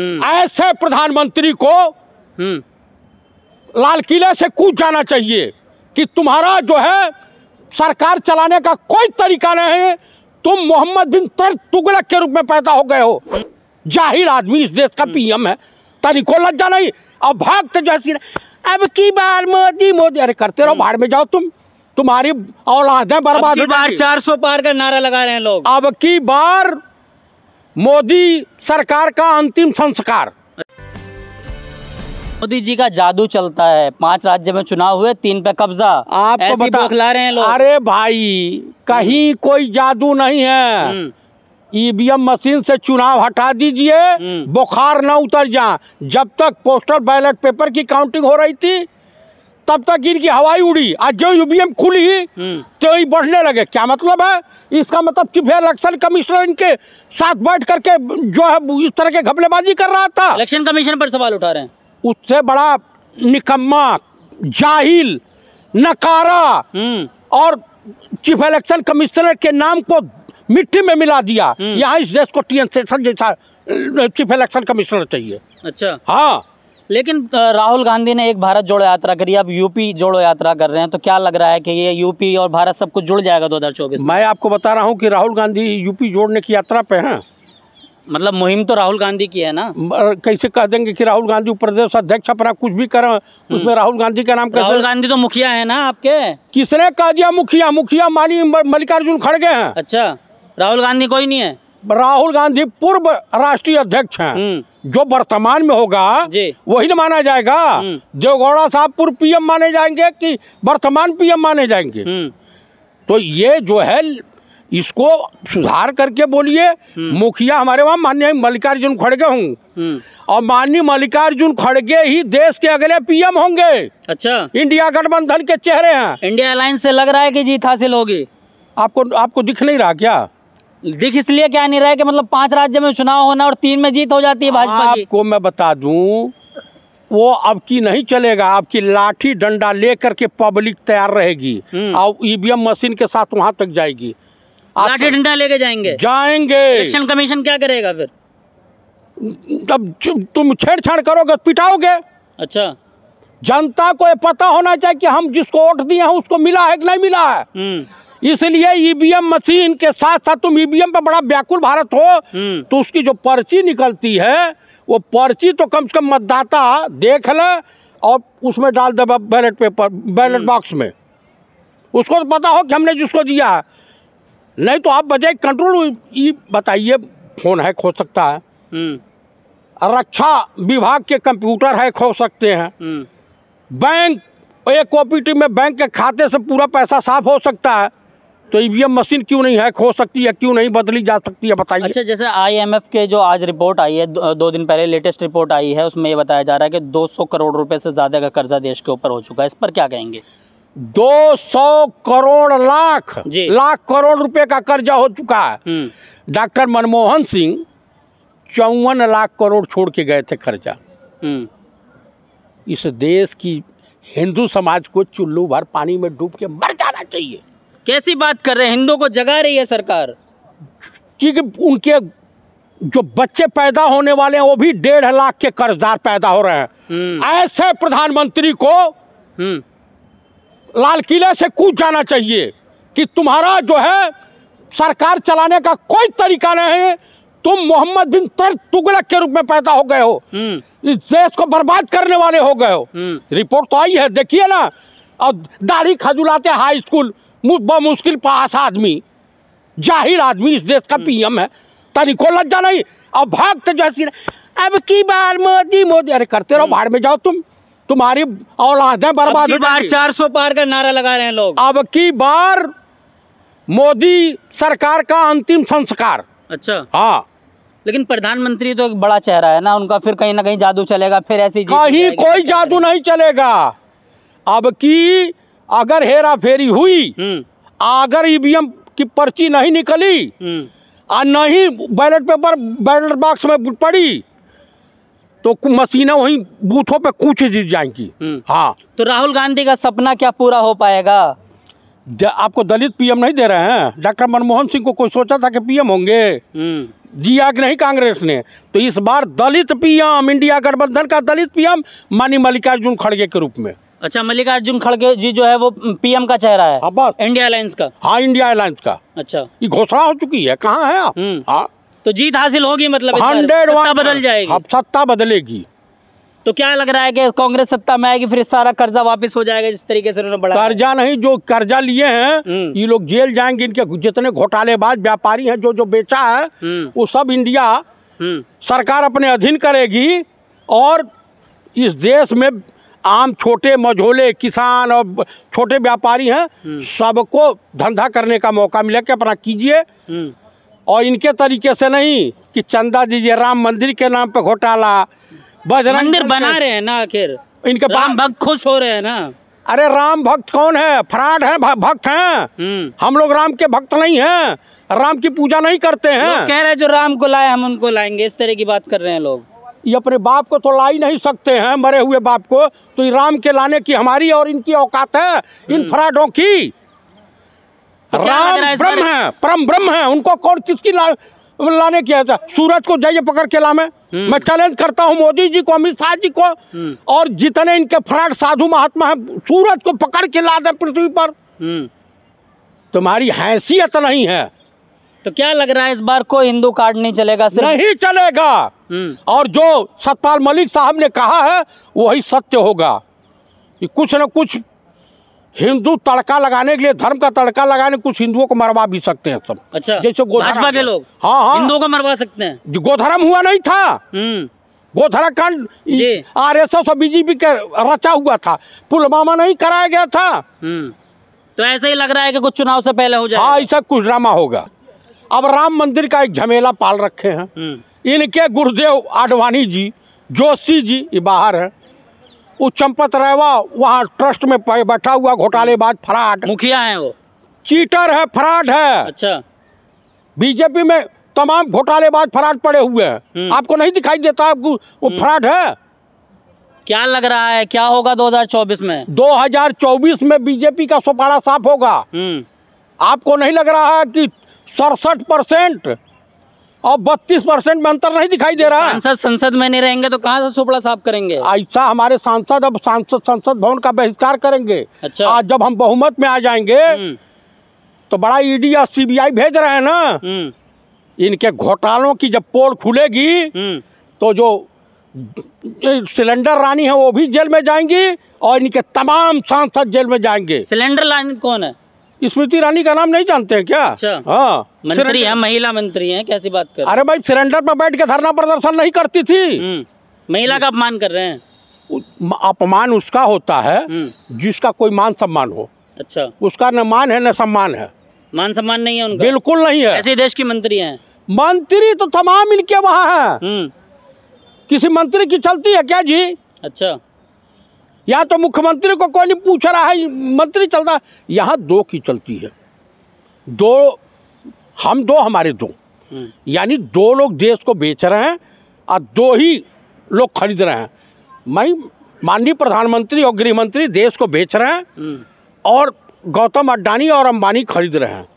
हम्म। ऐसे प्रधानमंत्री को हम्म। लाल किले से कूद जाना चाहिए कि तुम्हारा जो है सरकार चलाने का कोई तरीका नहीं है तुम मोहम्मद बिन तर तुगलक के रूप में पैदा हो गए हो जाहिर आदमी इस देश का पीएम है तरीको लज्जा नहीं अब भक्त जो है अब की बार मोदी मोदी अरे करते रहो हम्म। बाहर में जाओ तुम तुम्हारी औलादे बर्बाद बार चार सौ पार का नारा लगा रहे हैं लोग अब की बार मोदी सरकार का अंतिम संस्कार मोदी जी का जादू चलता है पांच राज्य में चुनाव हुए तीन पे कब्जा आप तो बता रहे हैं लोग अरे भाई कहीं हम्म। कोई जादू नहीं है हम्म। ईवीएम मशीन से चुनाव हटा दीजिए हम्म। बुखार ना उतर जाए जब तक पोस्टल बैलेट पेपर की काउंटिंग हो रही थी तब तक इनकी हवाई उड़ी आज जो यूबीएम खुली हम्म। तो ही बढ़ने लगे क्या मतलब है इसका मतलब चीफ इलेक्शन कमिश्नर इनके साथ बैठ करके जो है इस तरह के घबलेबाजी कर रहा था इलेक्शन कमीशन पर सवाल उठा रहे हैं उससे बड़ा निकम्मा जाहिल नकारा हम्म। और चीफ इलेक्शन कमिश्नर के नाम को मिट्टी में मिला दिया हम्म। यहाँ इस देश को टीएन जैसा चीफ इलेक्शन कमिश्नर चाहिए अच्छा हाँ लेकिन राहुल गांधी ने एक भारत जोड़ो यात्रा करी अब यूपी जोड़ो यात्रा कर रहे हैं तो क्या लग रहा है कि ये यूपी और भारत सब कुछ जुड़ जाएगा दो हज़ार चौबीस मैं आपको बता रहा हूँ कि राहुल गांधी यूपी जोड़ने की यात्रा पे हैं मतलब मुहिम तो राहुल गांधी की है ना कैसे कह देंगे कि राहुल गांधी प्रदेश अध्यक्ष अपना कुछ भी करें उसमें राहुल गांधी का नाम कैसे राहुल गांधी तो मुखिया है ना आपके किसने कह दिया मुखिया मुखिया मानी मल्लिकार्जुन खड़गे हैं अच्छा राहुल गांधी कोई नहीं है राहुल गांधी पूर्व राष्ट्रीय अध्यक्ष हैं हम्म। जो वर्तमान में होगा वही न माना जाएगा हम्म। देवगौड़ा साहब पूर्व पीएम माने जाएंगे कि वर्तमान पीएम माने जाएंगे हम्म। तो ये जो है इसको सुधार करके बोलिए मुखिया हमारे वहाँ मान्य मल्लिकार्जुन खड़गे हूँ और माननीय मल्लिकार्जुन खड़गे ही देश के अगले पीएम होंगे अच्छा इंडिया गठबंधन के चेहरे हैं इंडिया अलायंस से लग रहा है कि जीत हासिल होगी आपको आपको दिख नहीं रहा क्या दिख इसलिए क्या नहीं रहा है कि मतलब पांच राज्य में चुनाव होना और तीन में जीत हो जाती है भाजपा आपको मैं बता दूं वो अब की नहीं चलेगा अब की लाठी डंडा लेकर के पब्लिक तैयार रहेगी और ईवीएम हम्म। e मशीन के साथ वहां तक जाएगी लाठी डंडा लेके जाएंगे जाएंगे इलेक्शन कमीशन क्या करेगा फिर तब तुम छेड़छाड़ करोगे पिटाओगे अच्छा जनता को ये पता होना चाहिए कि हम जिसको वोट दिए हैं उसको मिला है कि नहीं मिला है हम्म। इसलिए ईवीएम मशीन के साथ साथ तुम ईवीएम पर बड़ा व्याकुल भारत हो हम्म। तो उसकी जो पर्ची निकलती है वो पर्ची तो कम से कम मतदाता देख ले और उसमें डाल दे बैलेट पेपर बैलेट बॉक्स में उसको तो पता हो कि हमने जिसको दिया है नहीं तो आप बजाय कंट्रोल ये बताइए फोन हैक हो सकता है हम्म। रक्षा विभाग के कंप्यूटर हैक हो सकते हैं हम्म। बैंक एक ओपीटी में बैंक के खाते से पूरा पैसा साफ हो सकता है तो ईवीएम मशीन क्यों नहीं है खो सकती है क्यों नहीं बदली जा सकती है बताइए अच्छा जैसे आईएमएफ के जो आज रिपोर्ट आई है दो दिन पहले लेटेस्ट रिपोर्ट आई है उसमें ये बताया जा रहा है कि 200 करोड़ रुपए से ज़्यादा का कर्जा देश के ऊपर हो चुका है इस पर क्या कहेंगे 200 करोड़ लाख लाख करोड़ रुपए का कर्जा हो चुका है हम्म। डॉक्टर मनमोहन सिंह चौवन लाख करोड़ छोड़ के गए थे कर्जा हम्म। इस देश की हिंदू समाज को चुल्लू भर पानी में डूब के मर जाना चाहिए कैसी बात कर रहे हैं हिंदुओं को जगा रही है सरकार क्योंकि उनके जो बच्चे पैदा होने वाले हैं वो भी डेढ़ लाख के कर्जदार पैदा हो रहे हैं हम्म। ऐसे प्रधानमंत्री को हम्म। लाल किले से कूद जाना चाहिए कि तुम्हारा जो है सरकार चलाने का कोई तरीका नहीं है तुम मोहम्मद बिन तर तुगलक के रूप में पैदा हो गए हो हम्म। इस देश को बर्बाद करने वाले हो गए हो रिपोर्ट तो आई है देखिए ना और दाढ़ी खजुलाते हाई स्कूल मुश्किल पास आदमी जाहिर आदमी इस देश का हम्म। पीएम है तनिको लज्जा नहीं अब भक्त जो अब की बार मोदी मोदी अरे करते रहो हम्म। बाहर में जाओ तुम तुम्हारी औलाद है बर्बाद बार चार सौ पार का नारा लगा रहे हैं लोग अब की बार मोदी सरकार का अंतिम संस्कार अच्छा हाँ लेकिन प्रधानमंत्री तो एक बड़ा चेहरा है ना उनका फिर कहीं ना कहीं जादू चलेगा फिर ऐसी कहीं कोई जादू नहीं चलेगा अब की अगर हेरा फेरी हुई हम्म। अगर ईवीएम की पर्ची नहीं निकली और हम्म। नहीं बैलेट पेपर बैलेट बॉक्स में पड़ी तो मशीनें वहीं बूथों पे कूच जीत जाएंगी हम्म। हाँ तो राहुल गांधी का सपना क्या पूरा हो पाएगा आपको दलित पीएम नहीं दे रहे हैं डॉक्टर मनमोहन सिंह को कोई सोचा था कि पीएम होंगे दिया कि नहीं कांग्रेस ने तो इस बार दलित पीएम इंडिया गठबंधन का दलित पीएम मानी मल्लिकार्जुन खड़गे के रूप में अच्छा मल्लिकार्जुन खड़गे जी जो है वो पीएम का चेहरा है हाँ, बस इंडिया एयरलाइंस का हाँ इंडिया एयरलाइंस का अच्छा ये घोषणा हो चुकी है कहाँ है हम्म। हाँ। तो जीत हासिल होगी मतलब सत्ता बदल जाएगी अब सत्ता बदलेगी तो क्या लग रहा है कि कांग्रेस सत्ता में आएगी फिर सारा कर्जा वापस हो जाएगा जिस तरीके से उन्होंने बढ़ा कर्जा नहीं जो कर्जा लिए हैं हम्म। ये लोग जेल जाएंगे इनके जितने घोटाले बाद व्यापारी हैं जो जो बेचा है हम्म। वो सब इंडिया सरकार अपने अधीन करेगी और इस देश में आम छोटे मझोले किसान और छोटे व्यापारी हैं हम्म। सबको धंधा करने का मौका मिला कि अपना कीजिए हम्म। और इनके तरीके से नहीं कि चंदा दीजिए राम मंदिर के नाम पे घोटाला बजरंग मंदिर बना रहे हैं ना आखिर इनके राम भक्त खुश हो रहे हैं ना अरे राम भक्त कौन है फ्राड है भक्त हैं हम्म। हम लोग राम के भक्त नहीं हैं राम की पूजा नहीं करते हैं कह रहे जो राम को लाए हम उनको लाएंगे इस तरह की बात कर रहे हैं लोग ये अपने बाप को तो ला ही नहीं सकते हैं मरे हुए बाप को तो राम के लाने की हमारी और इनकी औकात है इन हम्म। फराडों की तो राम ब्रह्म है परम ब्रह्म है उनको कौन किसकी ला, लाने की है सूरज को जाइए पकड़ के में हम्म। मैं चैलेंज करता हूँ मोदी जी को अमित शाह जी को हम्म। और जितने इनके फराड साधु महात्मा है सूरज को पकड़ के ला दे पृथ्वी पर तुम्हारी हैसियत नहीं है तो क्या लग रहा है इस बार कोई हिंदू कार्ड नहीं चलेगा सिर्फ नहीं चलेगा हम्म। और जो सतपाल मलिक साहब ने कहा है वही सत्य होगा कि कुछ न कुछ हिंदू तड़का लगाने के लिए धर्म का तड़का लगाने कुछ हिंदुओं को मरवा भी सकते हैं सब अच्छा जैसे भाजपा के लोग हाँ हाँ हिंदुओं को मरवा सकते हैं गोधर्म हुआ नहीं था हम्म। गोधरा कांड आर एस एस और बीजेपी का रचा हुआ था पुलवामा नहीं कराया गया था हम्म। तो ऐसा ही लग रहा है कि कुछ चुनाव से पहले हो जाए हाँ ऐसा कुछ ड्रामा होगा अब राम मंदिर का एक झमेला पाल रखे हैं हम्म। इनके गुरुदेव आडवाणी जी जोशी जी ये बाहर है वो चंपत रहवा वहाँ ट्रस्ट में बैठा हुआ घोटालेबाज फराड मुखिया है वो चीटर है फराड है अच्छा बीजेपी में तमाम घोटालेबाज फ्राड पड़े हुए हैं हम्म। आपको नहीं दिखाई देता आपको वो हम्म। फराड है क्या लग रहा है क्या होगा 2024 में 2024 में बीजेपी का सोपाड़ा साफ होगा आपको नहीं लग रहा है कि सड़सठ परसेंट और बत्तीस परसेंट में अंतर नहीं दिखाई दे रहा सांसद संसद में नहीं रहेंगे तो कहाँ से सुपड़ा साफ करेंगे ऐसा हमारे सांसद अब सांसद संसद भवन का बहिष्कार करेंगे अच्छा आज जब हम बहुमत में आ जाएंगे हम्म। तो बड़ा ईडी e या सीबीआई भेज रहे हैं ना हम्म। इनके घोटालों की जब पोल खुलेगी हम्म। तो जो सिलेंडर रानी है वो भी जेल में जाएंगी और इनके तमाम सांसद जेल में जाएंगे सिलेंडर रानी कौन है स्मृति ईरानी का नाम नहीं जानते हैं क्या अच्छा। हाँ मंत्री हैं महिला मंत्री हैं कैसी बात कर अरे भाई सिलेंडर पर बैठ के धरना प्रदर्शन नहीं करती थी हम्म, महिला का अपमान कर रहे हैं अपमान उसका होता है हम्म। जिसका कोई मान सम्मान हो अच्छा उसका न मान है न सम्मान है मान सम्मान नहीं है उनका बिल्कुल नहीं है ऐसे देश की मंत्री हैं मंत्री तो तमाम इनके वहाँ है हम्म। किसी मंत्री की चलती है क्या जी अच्छा यहाँ तो मुख्यमंत्री को कोई नहीं पूछ रहा है मंत्री चलता यहाँ दो की चलती है दो हम दो हमारे दो हम्म। यानी दो लोग देश को बेच रहे हैं और दो ही लोग खरीद रहे हैं मैं माननीय प्रधानमंत्री और गृह मंत्री देश को बेच रहे हैं हम्म। और गौतम अडानी और अंबानी खरीद रहे हैं